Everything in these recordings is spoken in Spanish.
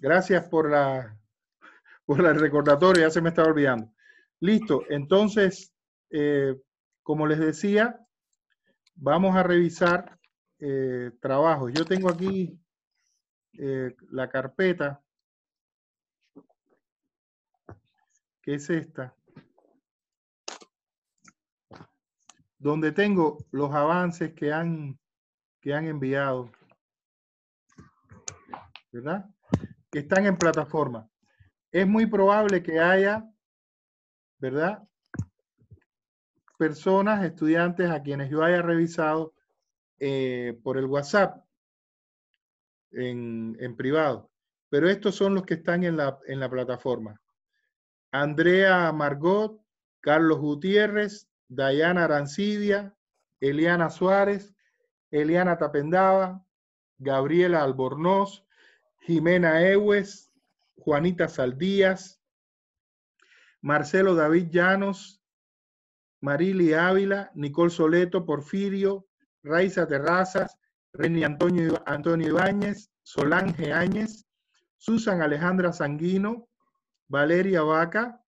Gracias por la, por el recordatorio, ya se me estaba olvidando. Listo, entonces, eh, como les decía, vamos a revisar eh, trabajos. Yo tengo aquí eh, la carpeta, que es esta, donde tengo los avances que han, que han enviado. ¿Verdad? están en plataforma. Es muy probable que haya, ¿verdad? Personas, estudiantes a quienes yo haya revisado eh, por el WhatsApp en, privado. Pero estos son los que están en la, en la plataforma. Andrea Margot, Carlos Gutiérrez, Dayana Arancidia, Eliana Suárez, Eliana Tapendaba, Gabriela Albornoz, Jimena Ewes, Juanita Saldías, Marcelo David Llanos, Marili Ávila, Nicole Soleto, Porfirio, Raiza Terrazas, Reni Antonio, Antonio Ibáñez, Solange Áñez, Susan Alejandra Sanguino, Valeria Vaca,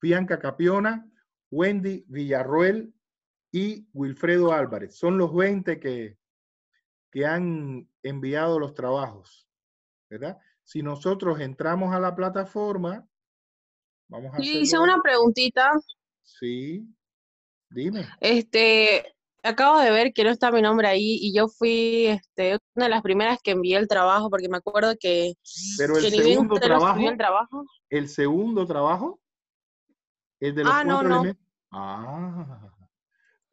Bianca Capiona, Wendy Villarruel, y Wilfredo Álvarez. Son los 20 que, que han enviado los trabajos, ¿verdad? Si nosotros entramos a la plataforma, vamos a... hice una preguntita. Sí, dime. Este, acabo de ver que no está mi nombre ahí y yo fui este, una de las primeras que envié el trabajo porque me acuerdo que... Pero el segundo trabajo, el trabajo. El segundo trabajo. El de los ah, no, No. Ah.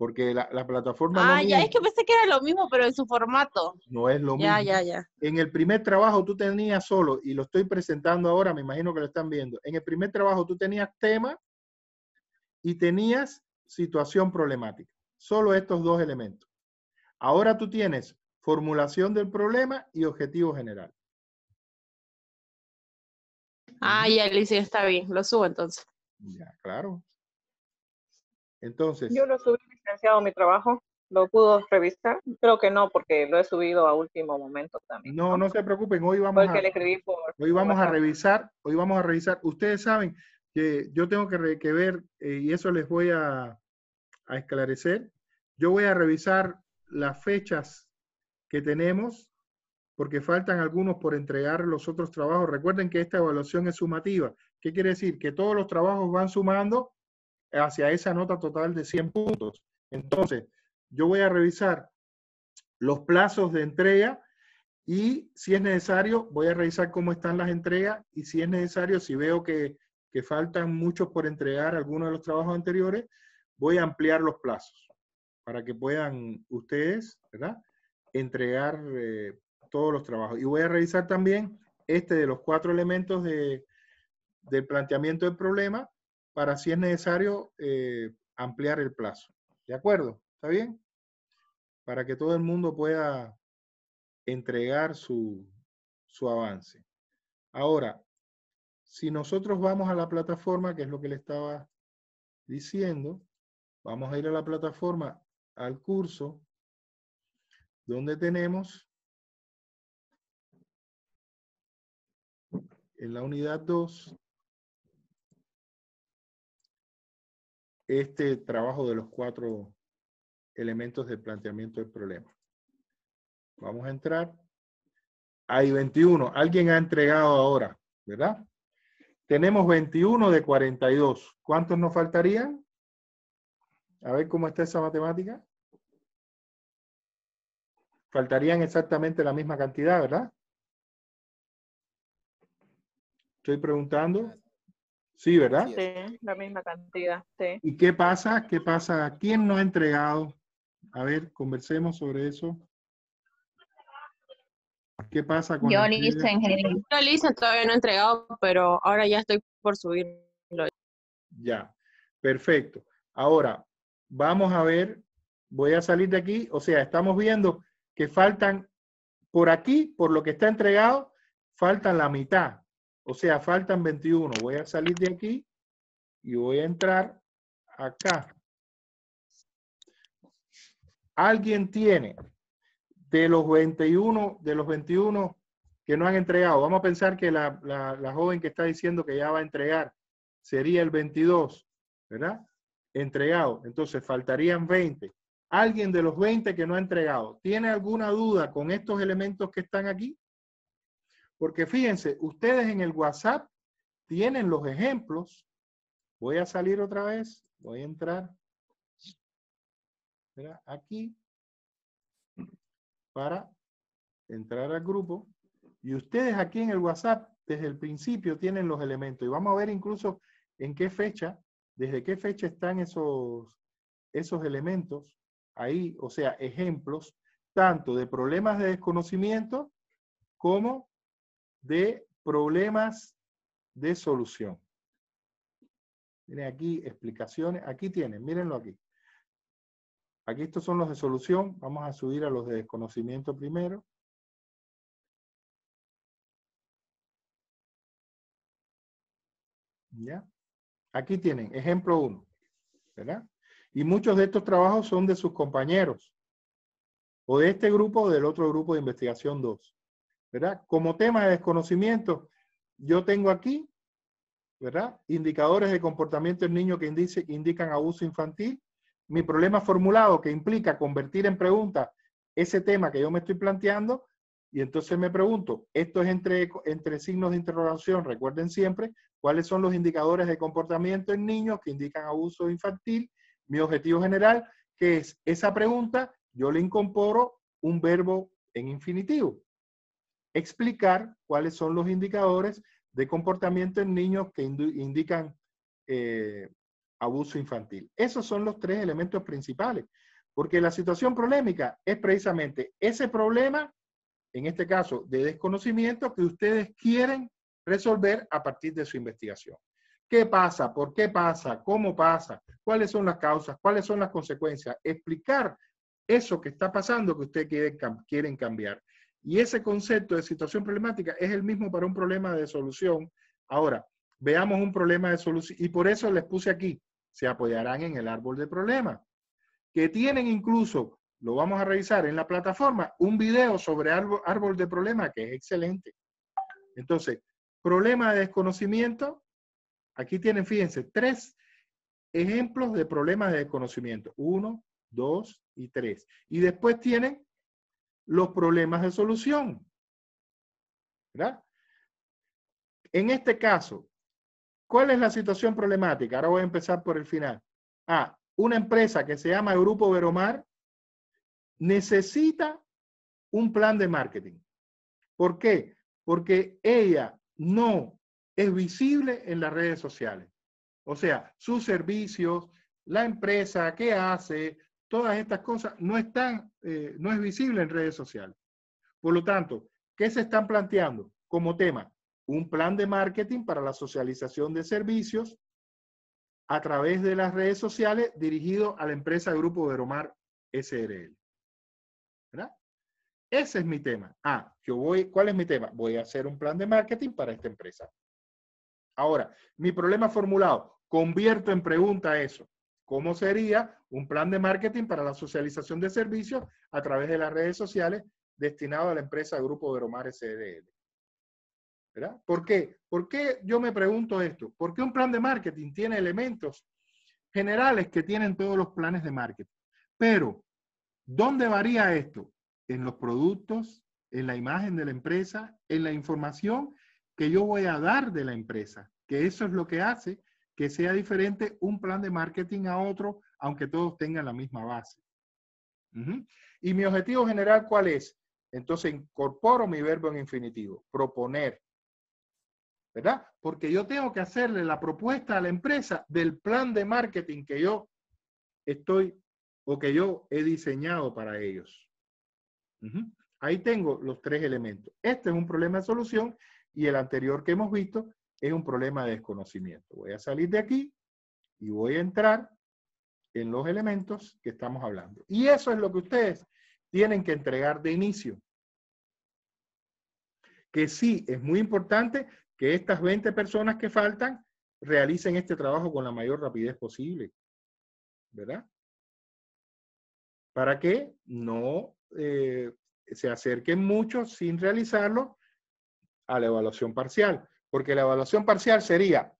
Porque la, plataforma... Ah, ya, es... que pensé que era lo mismo, pero en su formato. No es lo mismo. Ya, ya, ya. En el primer trabajo tú tenías solo, y lo estoy presentando ahora, me imagino que lo están viendo, en el primer trabajo tú tenías tema y tenías situación problemática. Solo estos dos elementos. Ahora tú tienes formulación del problema y objetivo general. Ah, ya, Alicia, está bien. Lo subo entonces. Ya, claro. Entonces. Yo lo subí licenciado mi trabajo. ¿Lo pudo revisar? Creo que no, porque lo he subido a último momento también. No, no se preocupen, hoy vamos, a, hoy vamos a revisar, hoy vamos a revisar. Ustedes saben que yo tengo que, ver, eh, y eso les voy a, a esclarecer, yo voy a revisar las fechas que tenemos, porque faltan algunos por entregar los otros trabajos. Recuerden que esta evaluación es sumativa. ¿Qué quiere decir? Que todos los trabajos van sumando hacia esa nota total de 100 puntos. Entonces, yo voy a revisar los plazos de entrega y si es necesario, voy a revisar cómo están las entregas y si es necesario, si veo que, faltan muchos por entregar algunos de los trabajos anteriores, voy a ampliar los plazos para que puedan ustedes, ¿verdad? Entregar eh, todos los trabajos. Y voy a revisar también este de los cuatro elementos del planteamiento del problema para si es necesario eh, ampliar el plazo. ¿De acuerdo? ¿Está bien? Para que todo el mundo pueda entregar su, su avance. Ahora, si nosotros vamos a la plataforma, que es lo que le estaba diciendo, vamos a ir a la plataforma, al curso, donde tenemos en la unidad 2, este trabajo de los cuatro elementos del planteamiento del problema. Vamos a entrar. Hay 21. Alguien ha entregado ahora, ¿verdad? Tenemos 21 de 42. ¿Cuántos nos faltarían? A ver cómo está esa matemática. Faltarían exactamente la misma cantidad, ¿verdad? Estoy preguntando. Sí, ¿verdad? Sí, la misma cantidad, sí. ¿Y qué pasa? ¿Qué pasa? ¿Quién no ha entregado? A ver, conversemos sobre eso. ¿Qué pasa con Yo lo hice, Yo lo hice, todavía no he entregado, pero ahora ya estoy por subirlo. Ya, perfecto. Ahora, vamos a ver, voy a salir de aquí, o sea, estamos viendo que faltan por aquí, por lo que está entregado, faltan la mitad. O sea, faltan 21. Voy a salir de aquí y voy a entrar acá. ¿Alguien tiene de los 21, de los 21 que no han entregado? Vamos a pensar que la, la joven que está diciendo que ya va a entregar sería el 22, ¿verdad? Entregado. Entonces faltarían 20. ¿Alguien de los 20 que no ha entregado tiene alguna duda con estos elementos que están aquí? Porque fíjense, ustedes en el WhatsApp tienen los ejemplos. Voy a salir otra vez, voy a entrar aquí para entrar al grupo. Y ustedes aquí en el WhatsApp, desde el principio, tienen los elementos. Y vamos a ver incluso en qué fecha, desde qué fecha están esos, esos elementos ahí, o sea, ejemplos, tanto de problemas de desconocimiento como de problemas de solución. Miren aquí explicaciones, aquí tienen, mírenlo aquí. Aquí estos son los de solución, vamos a subir a los de desconocimiento primero. ¿Ya? Aquí tienen, ejemplo uno. ¿verdad? Y muchos de estos trabajos son de sus compañeros, o de este grupo o del otro grupo de investigación 2. Como tema de desconocimiento, yo tengo aquí, ¿verdad? Indicadores de comportamiento del niño que indican abuso infantil. Mi problema formulado que implica convertir en pregunta ese tema que yo me estoy planteando. Y entonces me pregunto, esto es entre, entre signos de interrogación, recuerden siempre, cuáles son los indicadores de comportamiento en niños que indican abuso infantil. Mi objetivo general, que es esa pregunta, yo le incorporo un verbo en infinitivo explicar cuáles son los indicadores de comportamiento en niños que indican eh, abuso infantil. Esos son los tres elementos principales, porque la situación polémica es precisamente ese problema, en este caso de desconocimiento, que ustedes quieren resolver a partir de su investigación. ¿Qué pasa? ¿Por qué pasa? ¿Cómo pasa? ¿Cuáles son las causas? ¿Cuáles son las consecuencias? Explicar eso que está pasando que ustedes quieren cambiar. Y ese concepto de situación problemática es el mismo para un problema de solución. Ahora, veamos un problema de solución. Y por eso les puse aquí, se apoyarán en el árbol de problemas, que tienen incluso, lo vamos a revisar en la plataforma, un video sobre árbol, de problema que es excelente. Entonces, problema de desconocimiento, aquí tienen, fíjense, tres ejemplos de problemas de desconocimiento. Uno, dos y tres. Y después tienen los problemas de solución. ¿Verdad? En este caso, ¿cuál es la situación problemática? Ahora voy a empezar por el final. Ah, una empresa que se llama Grupo Veromar necesita un plan de marketing. ¿Por qué? Porque ella no es visible en las redes sociales. O sea, sus servicios, la empresa, que hace, todas estas cosas no están, eh, no es visible en redes sociales. Por lo tanto, ¿qué se están planteando como tema? Un plan de marketing para la socialización de servicios a través de las redes sociales dirigido a la empresa Grupo Veromar SRL. ¿Verdad? Ese es mi tema. Ah, yo voy, ¿cuál es mi tema? Voy a hacer un plan de marketing para esta empresa. Ahora, mi problema formulado, convierto en pregunta eso cómo sería un plan de marketing para la socialización de servicios a través de las redes sociales destinado a la empresa Grupo Veromar SDL. ¿Por qué? ¿Por qué yo me pregunto esto? ¿Por qué un plan de marketing tiene elementos generales que tienen todos los planes de marketing? Pero, ¿dónde varía esto? En los productos, en la imagen de la empresa, en la información que yo voy a dar de la empresa, que eso es lo que hace que sea diferente un plan de marketing a otro, aunque todos tengan la misma base. Y mi objetivo general, ¿cuál es? Entonces incorporo mi verbo en infinitivo, proponer. ¿Verdad? Porque yo tengo que hacerle la propuesta a la empresa del plan de marketing que yo estoy o que yo he diseñado para ellos. Ahí tengo los tres elementos. Este es un problema de solución y el anterior que hemos visto es un problema de desconocimiento. Voy a salir de aquí y voy a entrar en los elementos que estamos hablando. Y eso es lo que ustedes tienen que entregar de inicio. Que sí, es muy importante que estas 20 personas que faltan realicen este trabajo con la mayor rapidez posible. ¿Verdad? Para que no eh, se acerquen mucho sin realizarlo a la evaluación parcial. Porque la evaluación parcial sería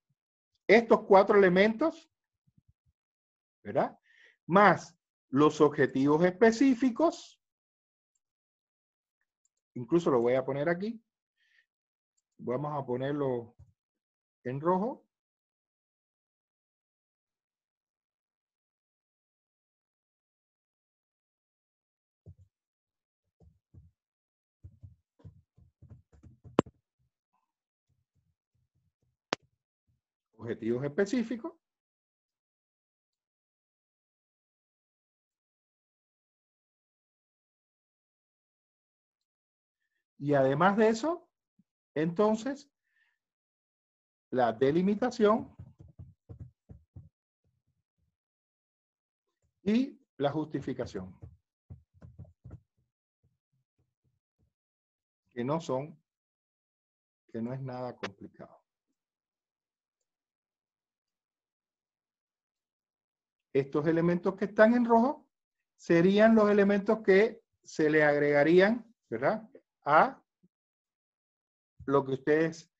estos cuatro elementos, ¿verdad? Más los objetivos específicos, incluso lo voy a poner aquí, vamos a ponerlo en rojo, objetivos específicos. Y además de eso, entonces, la delimitación y la justificación, que no son, que no es nada complicado. Estos elementos que están en rojo serían los elementos que se le agregarían, ¿verdad? A lo que ustedes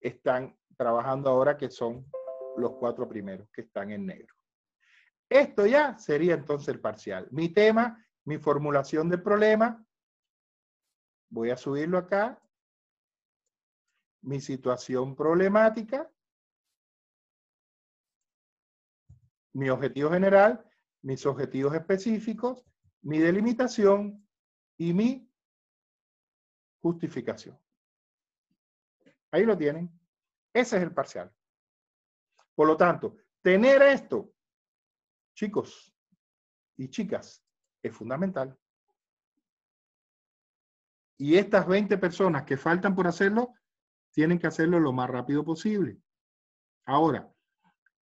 están trabajando ahora, que son los cuatro primeros que están en negro. Esto ya sería entonces el parcial. Mi tema, mi formulación del problema, voy a subirlo acá, mi situación problemática, mi objetivo general, mis objetivos específicos, mi delimitación y mi justificación. Ahí lo tienen. Ese es el parcial. Por lo tanto, tener esto, chicos y chicas, es fundamental. Y estas 20 personas que faltan por hacerlo, tienen que hacerlo lo más rápido posible. Ahora,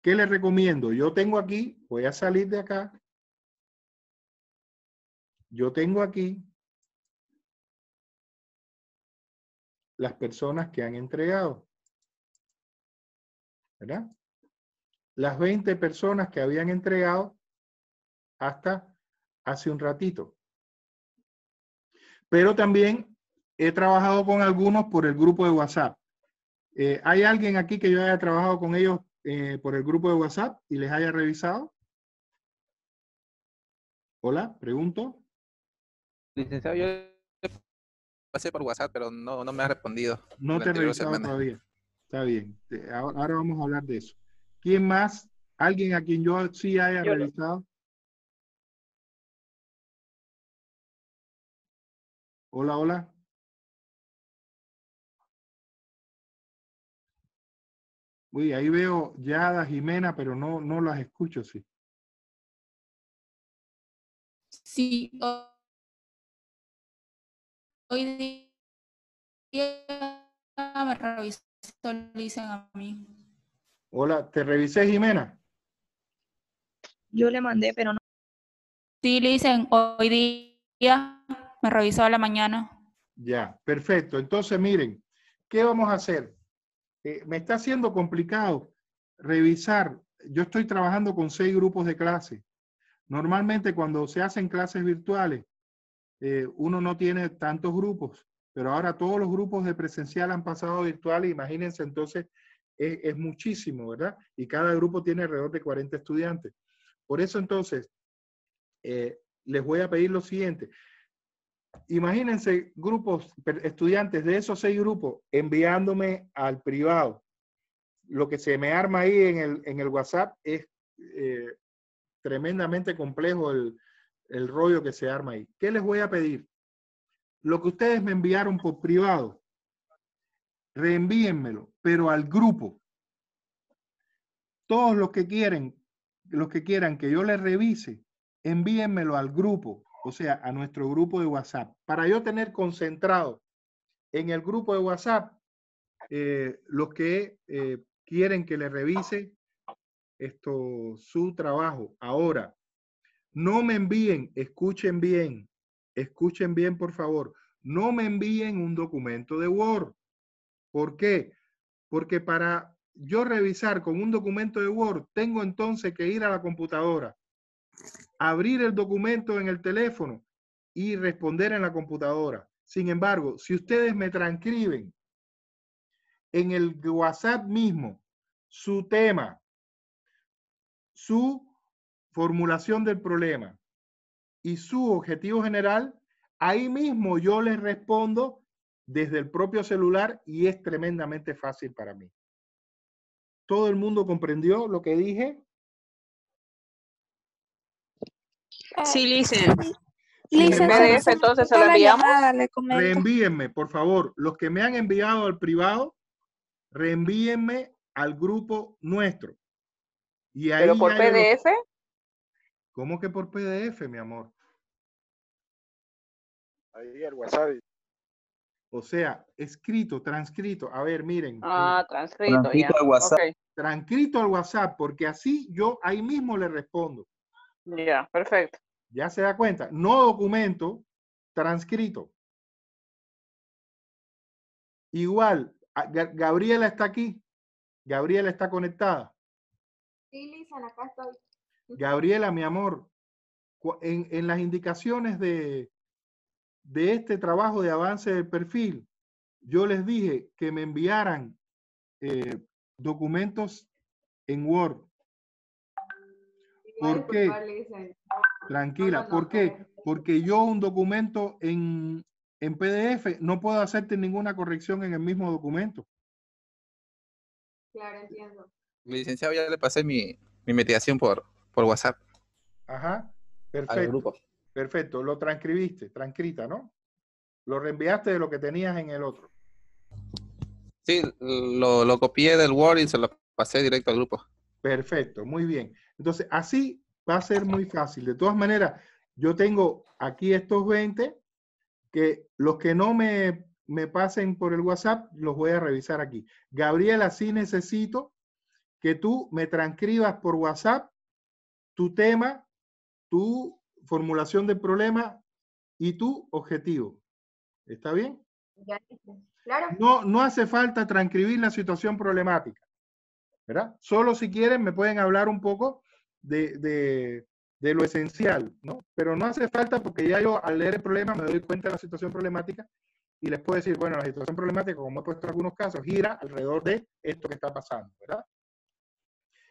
¿Qué les recomiendo? Yo tengo aquí, voy a salir de acá. Yo tengo aquí las personas que han entregado. ¿Verdad? Las 20 personas que habían entregado hasta hace un ratito. Pero también he trabajado con algunos por el grupo de WhatsApp. Eh, ¿Hay alguien aquí que yo haya trabajado con ellos eh, por el grupo de WhatsApp y les haya revisado? Hola, pregunto. Licenciado, yo pasé por WhatsApp, pero no, no me ha respondido. No te he revisado todavía. Está bien. Ahora, vamos a hablar de eso. ¿Quién más? ¿Alguien a quien yo sí haya revisado? Hola, hola. Uy, ahí veo ya Yada, Jimena, pero no, no las escucho, sí. Sí, hoy día me revisó, dicen a mí. Hola, ¿te revisé, Jimena? Yo le mandé, pero no. Sí, dicen, hoy día me revisó a la mañana. Ya, perfecto. Entonces, miren, ¿qué vamos a hacer? Eh, me está siendo complicado revisar. Yo estoy trabajando con seis grupos de clase. Normalmente cuando se hacen clases virtuales, eh, uno no tiene tantos grupos, pero ahora todos los grupos de presencial han pasado virtuales. Imagínense entonces, e, es, muchísimo, ¿verdad? Y cada grupo tiene alrededor de 40 estudiantes. Por eso entonces, eh, les voy a pedir lo siguiente imagínense grupos, estudiantes de esos seis grupos enviándome al privado. Lo que se me arma ahí en el, WhatsApp es eh, tremendamente complejo el, el rollo que se arma ahí. ¿Qué les voy a pedir? Lo que ustedes me enviaron por privado, reenvíenmelo, pero al grupo. Todos los que quieren, los que quieran que yo les revise, envíenmelo al grupo o sea, a nuestro grupo de WhatsApp. Para yo tener concentrado en el grupo de WhatsApp eh, los que eh, quieren que le revise esto, su trabajo. Ahora, no me envíen, escuchen bien, escuchen bien, por favor, no me envíen un documento de Word. ¿Por qué? Porque para yo revisar con un documento de Word, tengo entonces que ir a la computadora abrir el documento en el teléfono y responder en la computadora. Sin embargo, si ustedes me transcriben en el WhatsApp mismo su tema, su formulación del problema y su objetivo general, ahí mismo yo les respondo desde el propio celular y es tremendamente fácil para mí. ¿Todo el mundo comprendió lo que dije? Sí, listen. PDF, entonces se lo enviamos. Reenvíenme, por favor, los que me han enviado al privado, reenvíenme al grupo nuestro. Y ¿Pero por PDF? ¿Cómo que por PDF, mi amor? Ahí el WhatsApp. O sea, escrito, transcrito. A ver, miren. Ah, transcrito. ya. Transcrito al WhatsApp, porque así yo ahí mismo le respondo. Ya, perfecto. Ya se da cuenta. No documento transcrito. Igual, ah, Gabriela está aquí. Gabriela está conectada. Sí, Lisa, acá estoy. Gabriela, mi amor, en, las indicaciones de, de este trabajo de avance del perfil, yo les dije que me enviaran eh, documentos en Word. ¿Por qué? Tranquila, ¿por qué? Porque yo un documento en, PDF no puedo hacerte ninguna corrección en el mismo documento. Claro, entiendo. Mi licenciado ya le pasé mi, mi mediación por, WhatsApp. Ajá, perfecto. grupo. Perfecto, lo transcribiste, transcrita, ¿no? Lo reenviaste de lo que tenías en el otro. Sí, lo, lo copié del Word y se lo pasé directo al grupo. Perfecto, muy bien. Entonces, así va a ser muy fácil. De todas maneras, yo tengo aquí estos 20 que los que no me, pasen por el WhatsApp, los voy a revisar aquí. Gabriela, sí necesito que tú me transcribas por WhatsApp tu tema, tu formulación del problema y tu objetivo. ¿Está bien? Claro. No, no hace falta transcribir la situación problemática. ¿verdad? Solo si quieren me pueden hablar un poco de, lo esencial, ¿no? Pero no hace falta porque ya yo al leer el problema me doy cuenta de la situación problemática y les puedo decir, bueno, la situación problemática, como he puesto en algunos casos, gira alrededor de esto que está pasando, ¿verdad?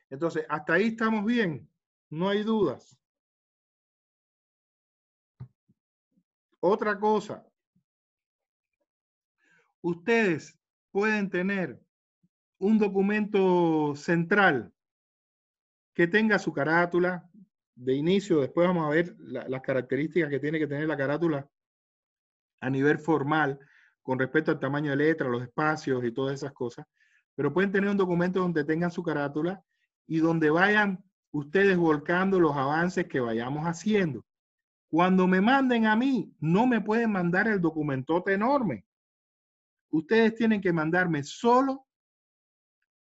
Entonces, hasta ahí estamos bien, no hay dudas. Otra cosa, ustedes pueden tener un documento central que tenga su carátula de inicio, después vamos a ver las características que tiene que tener la carátula a nivel formal con respecto al tamaño de letra, los espacios y todas esas cosas, pero pueden tener un documento donde tengan su carátula y donde vayan ustedes volcando los avances que vayamos haciendo. Cuando me manden a mí, no me pueden mandar el documentote enorme. Ustedes tienen que mandarme solo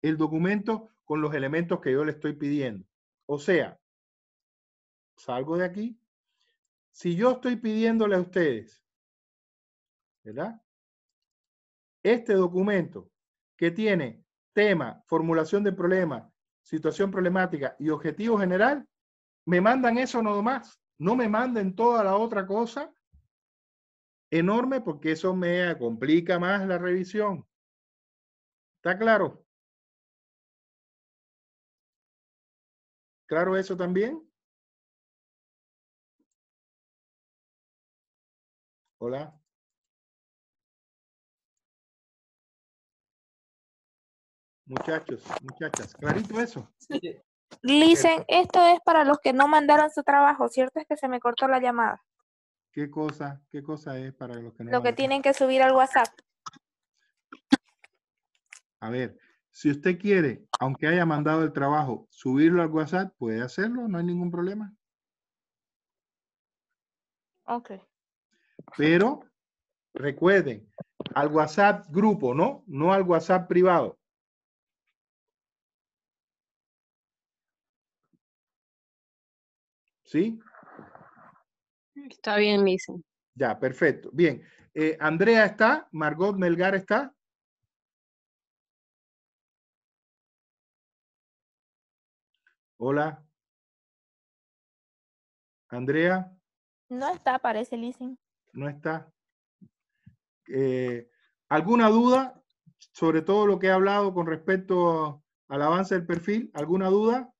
el documento con los elementos que yo le estoy pidiendo. O sea, salgo de aquí. Si yo estoy pidiéndole a ustedes, ¿verdad? Este documento que tiene tema, formulación de problema, situación problemática y objetivo general, me mandan eso nomás? más. No me manden toda la otra cosa enorme porque eso me complica más la revisión. ¿Está claro? ¿Claro eso también? Hola. Muchachos, muchachas, clarito eso. Sí. Licen, esto es para los que no mandaron su trabajo, ¿cierto? Es que se me cortó la llamada. ¿Qué cosa? ¿Qué cosa es para los que no Lo que tienen que subir al WhatsApp. A ver, si usted quiere, aunque haya mandado el trabajo, subirlo al WhatsApp, puede hacerlo, no hay ningún problema. Ok. Pero recuerden, al WhatsApp grupo, ¿no? No al WhatsApp privado. ¿Sí? Está bien, lisa. Ya, perfecto. Bien. Eh, Andrea está, Margot Melgar está. Hola. Andrea. No está, parece Listen. No está. Eh, ¿Alguna duda sobre todo lo que he hablado con respecto al avance del perfil? ¿Alguna duda?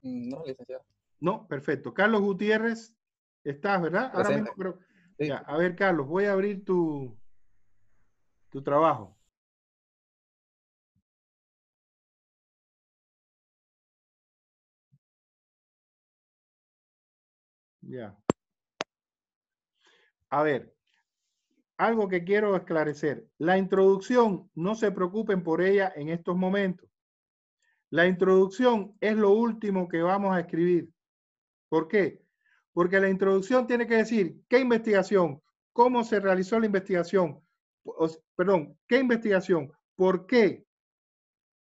No, licenciado. No, perfecto. Carlos Gutiérrez, estás, ¿verdad? Ahora mismo, a ver, Carlos, voy a abrir tu, tu trabajo. Ya. A ver, algo que quiero esclarecer. La introducción, no se preocupen por ella en estos momentos. La introducción es lo último que vamos a escribir. ¿Por qué? Porque la introducción tiene que decir qué investigación, cómo se realizó la investigación, perdón, qué investigación, por qué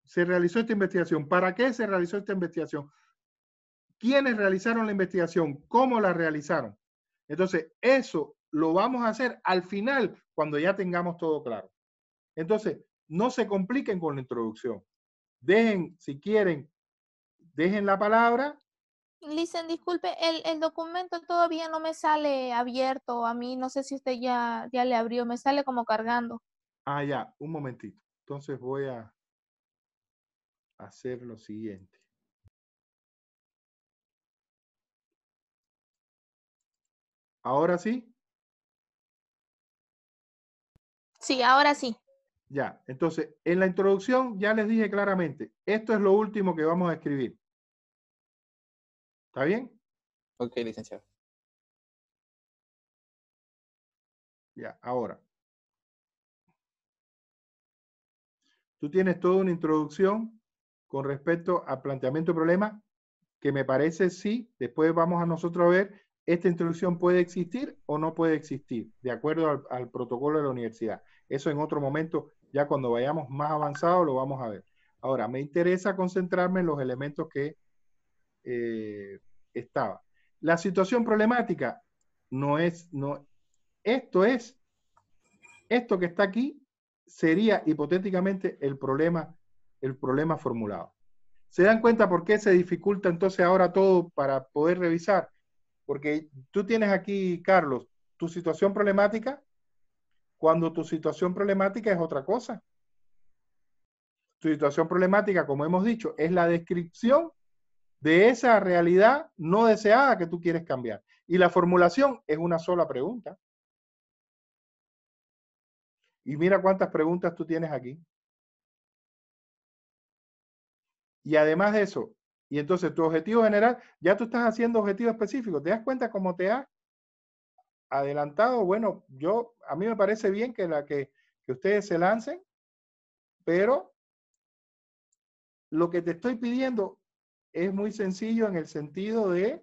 se realizó esta investigación, para qué se realizó esta investigación quiénes realizaron la investigación, cómo la realizaron. Entonces, eso lo vamos a hacer al final, cuando ya tengamos todo claro. Entonces, no se compliquen con la introducción. Dejen, si quieren, dejen la palabra. Licen, disculpe, el, documento todavía no me sale abierto. A mí no sé si usted ya, ya le abrió, me sale como cargando. Ah, ya, un momentito. Entonces voy a hacer lo siguiente. ¿Ahora sí? Sí, ahora sí. Ya, entonces, en la introducción ya les dije claramente, esto es lo último que vamos a escribir. ¿Está bien? Ok, licenciado. Ya, ahora. Tú tienes toda una introducción con respecto al planteamiento de problema que me parece sí, después vamos a nosotros a ver esta introducción puede existir o no puede existir, de acuerdo al, protocolo de la universidad. Eso en otro momento, ya cuando vayamos más avanzado, lo vamos a ver. Ahora, me interesa concentrarme en los elementos que eh, estaba. La situación problemática no es, no, esto es, esto que está aquí sería hipotéticamente el problema, el problema formulado. ¿Se dan cuenta por qué se dificulta entonces ahora todo para poder revisar? Porque tú tienes aquí, Carlos, tu situación problemática, cuando tu situación problemática es otra cosa. Tu situación problemática, como hemos dicho, es la descripción de esa realidad no deseada que tú quieres cambiar. Y la formulación es una sola pregunta. Y mira cuántas preguntas tú tienes aquí. Y además de eso, y entonces tu objetivo general, ya tú estás haciendo objetivos específicos. ¿Te das cuenta cómo te ha adelantado? Bueno, yo, a mí me parece bien que, la que, que ustedes se lancen, pero lo que te estoy pidiendo es muy sencillo en el sentido de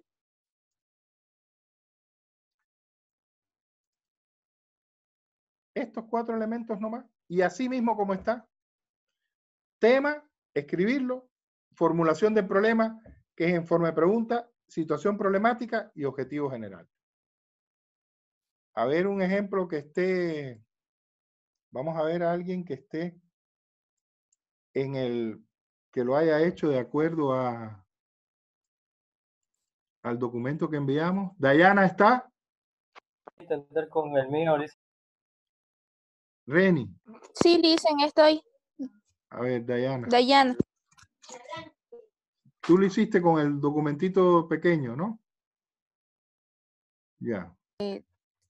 estos cuatro elementos nomás. Y así mismo como está. Tema, escribirlo, formulación del problema, que es en forma de pregunta, situación problemática y objetivo general. A ver un ejemplo que esté, vamos a ver a alguien que esté en el, que lo haya hecho de acuerdo a, al documento que enviamos. Dayana está. entender con el mío, Reni. Sí, dicen, estoy. A ver, Dayana. Dayana. Tú lo hiciste con el documentito pequeño, ¿no? Ya.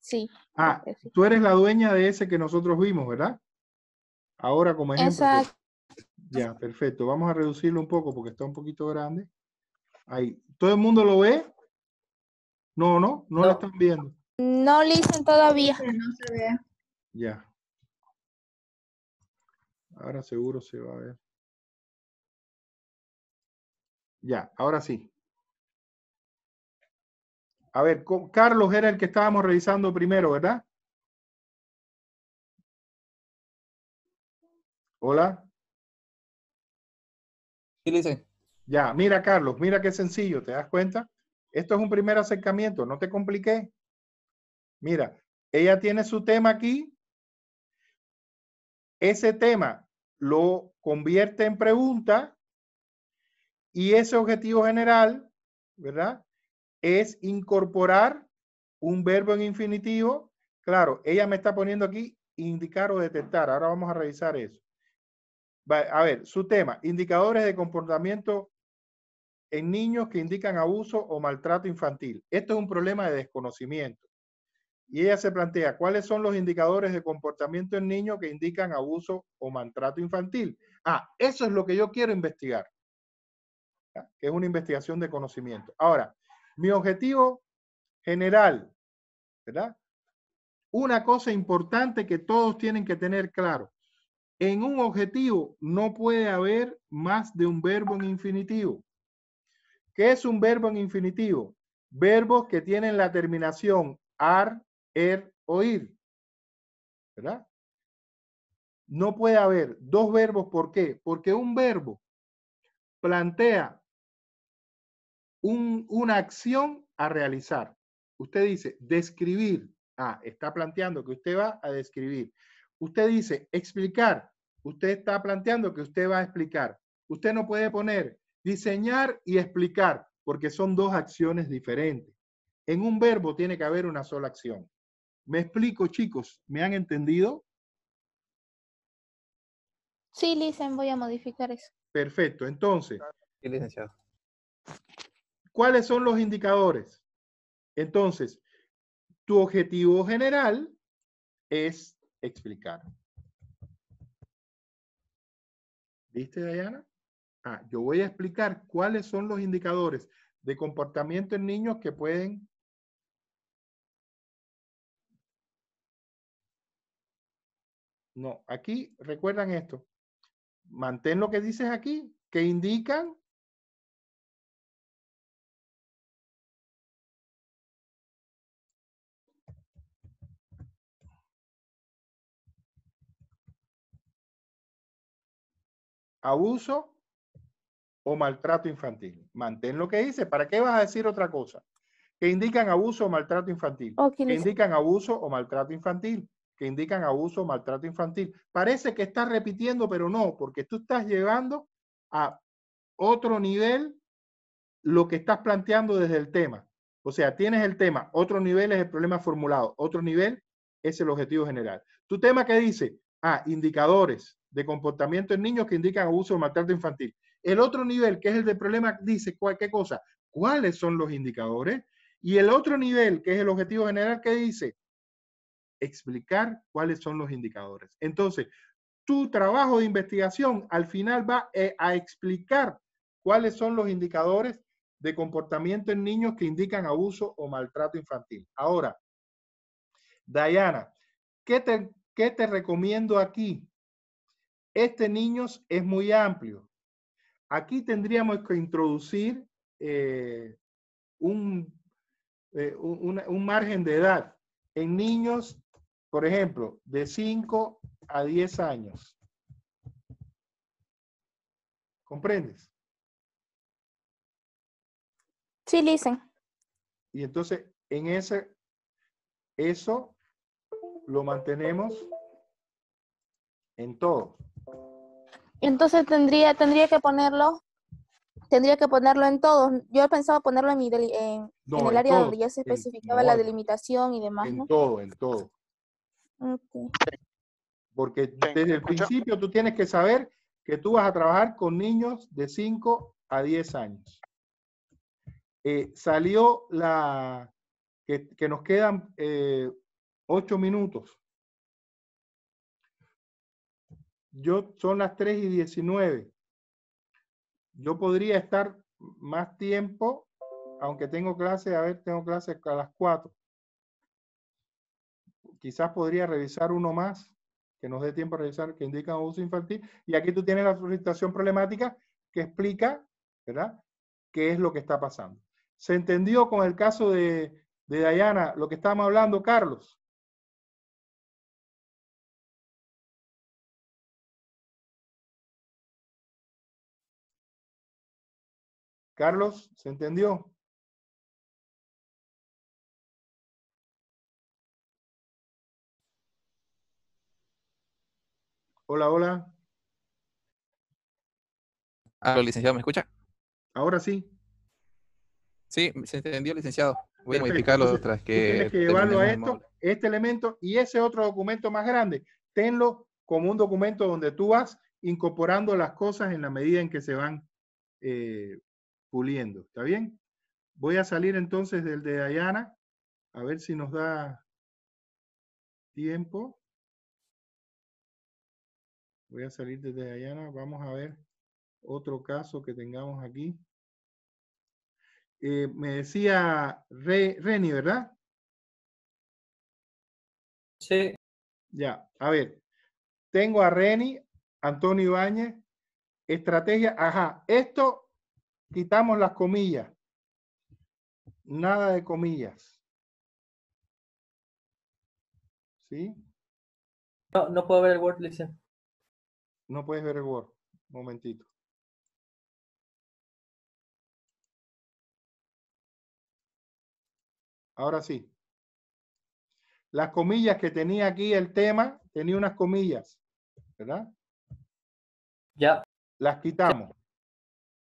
sí. Ah, tú eres la dueña de ese que nosotros vimos, ¿verdad? Ahora como ejemplo. Pues. Ya, perfecto. Vamos a reducirlo un poco porque está un poquito grande. Ahí. ¿Todo el mundo lo ve? No, no, no, lo están viendo. No lo dicen todavía. No se ve. Ya. Ahora seguro se va a ver. Ya, ahora sí. A ver, Carlos era el que estábamos revisando primero, ¿verdad? Hola. Sí, dice. Ya, mira, Carlos, mira qué sencillo, ¿te das cuenta? Esto es un primer acercamiento, no te compliqué. Mira, ella tiene su tema aquí. Ese tema lo convierte en pregunta y ese objetivo general, ¿verdad? Es incorporar un verbo en infinitivo. Claro, ella me está poniendo aquí indicar o detectar. Ahora vamos a revisar eso. A ver, su tema, indicadores de comportamiento en niños que indican abuso o maltrato infantil. Esto es un problema de desconocimiento. Y ella se plantea, ¿cuáles son los indicadores de comportamiento en niños que indican abuso o maltrato infantil? Ah, eso es lo que yo quiero investigar que es una investigación de conocimiento. Ahora, mi objetivo general, ¿verdad? Una cosa importante que todos tienen que tener claro. En un objetivo no puede haber más de un verbo en infinitivo. ¿Qué es un verbo en infinitivo? Verbos que tienen la terminación ar, er o ir. ¿Verdad? No puede haber dos verbos. ¿Por qué? Porque un verbo plantea una acción a realizar. Usted dice, describir. Ah, está planteando que usted va a describir. Usted dice, explicar. Usted está planteando que usted va a explicar. Usted no puede poner diseñar y explicar, porque son dos acciones diferentes. En un verbo tiene que haber una sola acción. ¿Me explico, chicos? ¿Me han entendido? Sí, licenciado, voy a modificar eso. Perfecto, entonces. ¿Cuáles son los indicadores? Entonces, tu objetivo general es explicar. ¿Viste, Diana? Ah, yo voy a explicar cuáles son los indicadores de comportamiento en niños que pueden No, aquí recuerdan esto. Mantén lo que dices aquí, que indican abuso o maltrato infantil. Mantén lo que dice. ¿Para qué vas a decir otra cosa? Que indican abuso o maltrato infantil. que indican abuso o maltrato infantil. Que indican abuso o maltrato infantil. Parece que estás repitiendo, pero no, porque tú estás llevando a otro nivel lo que estás planteando desde el tema. O sea, tienes el tema, otro nivel es el problema formulado, otro nivel es el objetivo general. Tu tema que dice, ah, indicadores, de comportamiento en niños que indican abuso o maltrato infantil. El otro nivel, que es el de problema, dice cualquier cosa, cuáles son los indicadores. Y el otro nivel, que es el objetivo general, que dice explicar cuáles son los indicadores. Entonces, tu trabajo de investigación al final va eh, a explicar cuáles son los indicadores de comportamiento en niños que indican abuso o maltrato infantil. Ahora, Diana, te, qué te recomiendo aquí? Este niños es muy amplio. Aquí tendríamos que introducir eh, eh, un, margen de edad. En niños, por ejemplo, de 5 a 10 años. ¿Comprendes? Sí, dicen. Y entonces, en ese, eso lo mantenemos en todo. Entonces tendría, tendría que ponerlo, tendría que ponerlo en todos. Yo pensaba ponerlo en, mi el área donde ya se especificaba la delimitación y demás. En todo, en todo. Porque desde el principio tú tienes que saber que tú vas a trabajar con niños de 5 a 10 años. Eh, salió la, que, nos quedan 8 eh, minutos. Yo son las 3 y 19. Yo podría estar más tiempo, aunque tengo clase, a ver, tengo clase a las 4. Quizás podría revisar uno más, que nos dé tiempo a revisar, que indica abuso infantil. Y aquí tú tienes la solicitación problemática que explica, ¿verdad?, qué es lo que está pasando. ¿Se entendió con el caso de, de Dayana lo que estábamos hablando, Carlos? Carlos, ¿se entendió? Hola, hola. licenciado, ¿me escucha? Ahora sí. Sí, se entendió, licenciado. Voy a modificarlo otra tras que... Tienes que llevarlo a esto, este elemento y ese otro documento más grande. Tenlo como un documento donde tú vas incorporando las cosas en la medida en que se van eh, ¿Está bien? Voy a salir entonces del de Dayana, a ver si nos da tiempo. Voy a salir desde Ayana. vamos a ver otro caso que tengamos aquí. Eh, me decía Reni, ¿verdad? Sí. Ya, a ver. Tengo a Reni, Antonio Ibáñez, estrategia, ajá, esto quitamos las comillas. Nada de comillas. ¿Sí? No, no puedo ver el Word, Lisa. No puedes ver el Word. Un momentito. Ahora sí. Las comillas que tenía aquí el tema, tenía unas comillas, ¿verdad? Ya. Las quitamos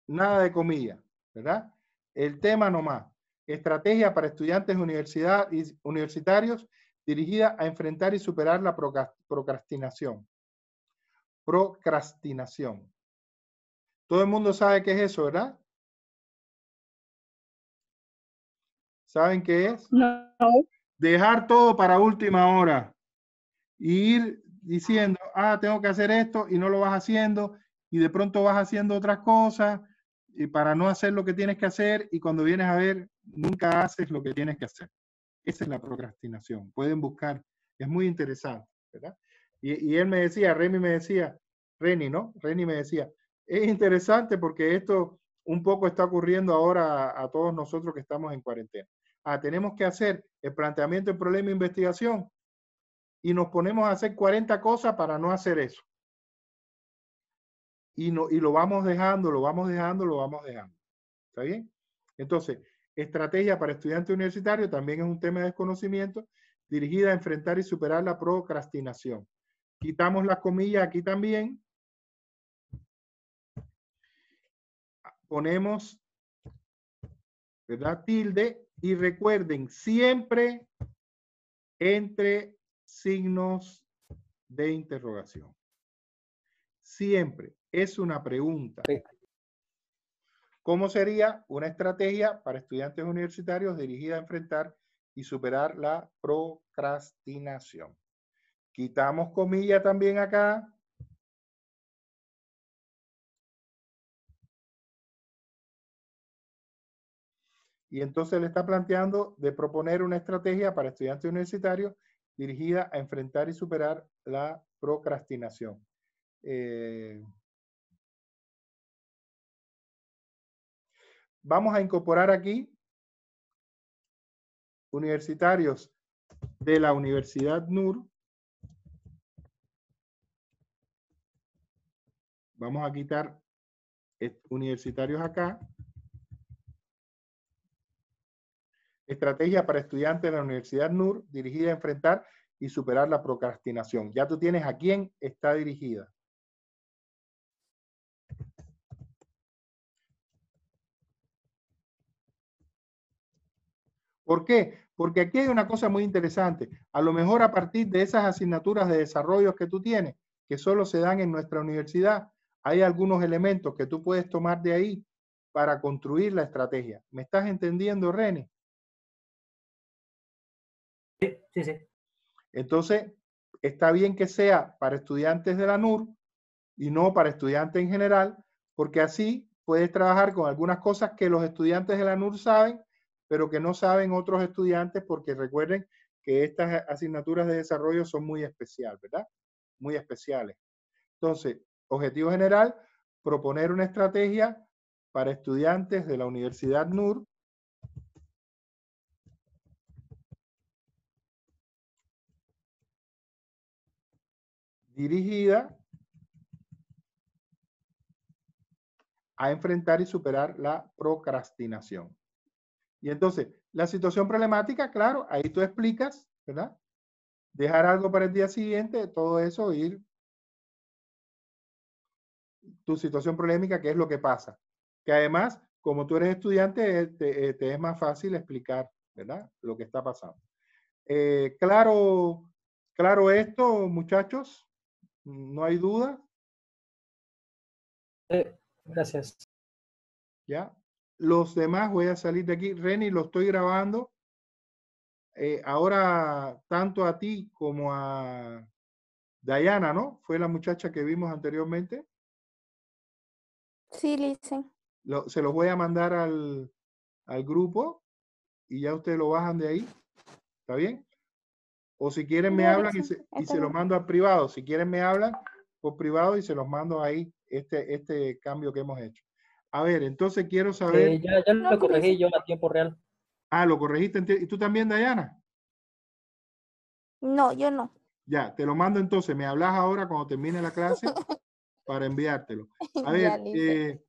nada de comida, ¿verdad? El tema nomás, estrategia para estudiantes universitarios dirigida a enfrentar y superar la procrastinación. Procrastinación. Todo el mundo sabe qué es eso, ¿verdad? ¿Saben qué es? Dejar todo para última hora. ir diciendo, ah, tengo que hacer esto y no lo vas haciendo y de pronto vas haciendo otras cosas y para no hacer lo que tienes que hacer y cuando vienes a ver, nunca haces lo que tienes que hacer. Esa es la procrastinación. Pueden buscar, es muy interesante, Y, él me decía, Remy me decía, Reni, ¿no? Reni me decía, es interesante porque esto un poco está ocurriendo ahora a, todos nosotros que estamos en cuarentena. Ah, tenemos que hacer el planteamiento del problema de investigación y nos ponemos a hacer 40 cosas para no hacer eso y, lo vamos dejando, lo vamos dejando, lo vamos dejando. ¿Está bien? Entonces, estrategia para estudiantes universitarios, también es un tema de desconocimiento dirigida a enfrentar y superar la procrastinación. Quitamos las comillas aquí también. Ponemos, ¿verdad? Tilde. Y recuerden, siempre entre signos de interrogación. Siempre es una pregunta. ¿Cómo sería una estrategia para estudiantes universitarios dirigida a enfrentar y superar la procrastinación? Quitamos comilla también acá. Y entonces le está planteando de proponer una estrategia para estudiantes universitarios dirigida a enfrentar y superar la procrastinación. Eh, vamos a incorporar aquí universitarios de la Universidad NUR. Vamos a quitar universitarios acá. Estrategia para estudiantes de la Universidad NUR dirigida a enfrentar y superar la procrastinación. Ya tú tienes a quién está dirigida. ¿Por qué? Porque aquí hay una cosa muy interesante. A lo mejor a partir de esas asignaturas de desarrollo que tú tienes, que solo se dan en nuestra universidad, hay algunos elementos que tú puedes tomar de ahí para construir la estrategia. ¿Me estás entendiendo, René? Sí, sí, sí. Entonces, está bien que sea para estudiantes de la NUR y no para estudiantes en general, porque así puedes trabajar con algunas cosas que los estudiantes de la NUR saben pero que no saben otros estudiantes porque recuerden que estas asignaturas de desarrollo son muy especiales, ¿verdad? Muy especiales. Entonces, objetivo general, proponer una estrategia para estudiantes de la Universidad NUR dirigida a enfrentar y superar la procrastinación. Y entonces, la situación problemática, claro, ahí tú explicas, ¿verdad? Dejar algo para el día siguiente, todo eso, ir tu situación problemática, qué es lo que pasa. Que además, como tú eres estudiante, eh, eh, te, es más fácil explicar, ¿verdad? Lo que está pasando. Eh, claro, claro esto, muchachos, no hay duda. gracias. Ya, los demás, voy a salir de aquí. Reni, lo estoy grabando. Eh, ahora, tanto a ti como a Diana, ¿no? Fue la muchacha que vimos anteriormente. Sí, Listen. se los voy a mandar al, grupo y ya ustedes lo bajan de ahí. ¿Está bien? O si quieren me hablan y, se, y lo mando a privado. Si quieren me hablan por privado y se los mando ahí este, este cambio que hemos hecho. A ver, entonces quiero saber. Eh, ya, lo corregí yo a tiempo real. Ah, lo corregiste. ¿Y tú también, Dayana? No, yo no. Ya, te lo mando entonces. Me hablas ahora cuando termine la clase para enviártelo. A ver, eh,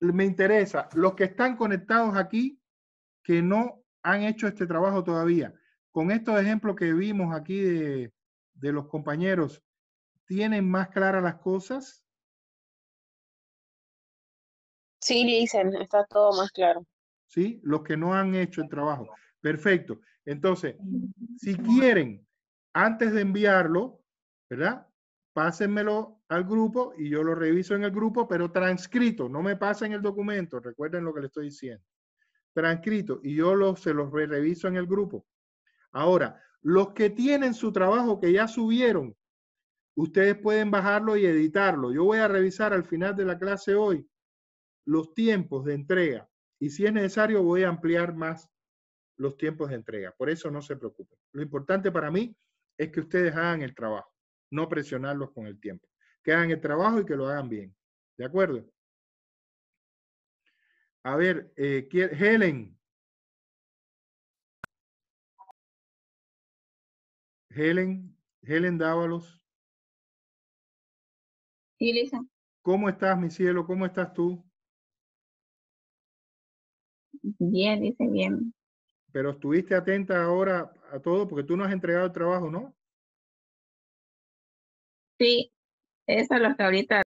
me interesa, los que están conectados aquí que no han hecho este trabajo todavía, con estos ejemplos que vimos aquí de, de los compañeros, ¿tienen más claras las cosas? Sí, dicen, está todo más claro. ¿Sí? Los que no han hecho el trabajo. Perfecto. Entonces, si quieren, antes de enviarlo, ¿verdad? Pásenmelo al grupo y yo lo reviso en el grupo, pero transcrito, no me pasen el documento, recuerden lo que le estoy diciendo. Transcrito y yo lo, se los reviso en el grupo. Ahora, los que tienen su trabajo que ya subieron, ustedes pueden bajarlo y editarlo. Yo voy a revisar al final de la clase hoy los tiempos de entrega. Y si es necesario, voy a ampliar más los tiempos de entrega. Por eso no se preocupen. Lo importante para mí es que ustedes hagan el trabajo, no presionarlos con el tiempo. Que hagan el trabajo y que lo hagan bien. ¿De acuerdo? A ver, eh, Helen. Helen, Helen Dávalos. ¿Cómo estás, mi cielo? ¿Cómo estás tú? Bien, dice bien. Pero estuviste atenta ahora a todo porque tú no has entregado el trabajo, ¿no? Sí, eso es lo que ahorita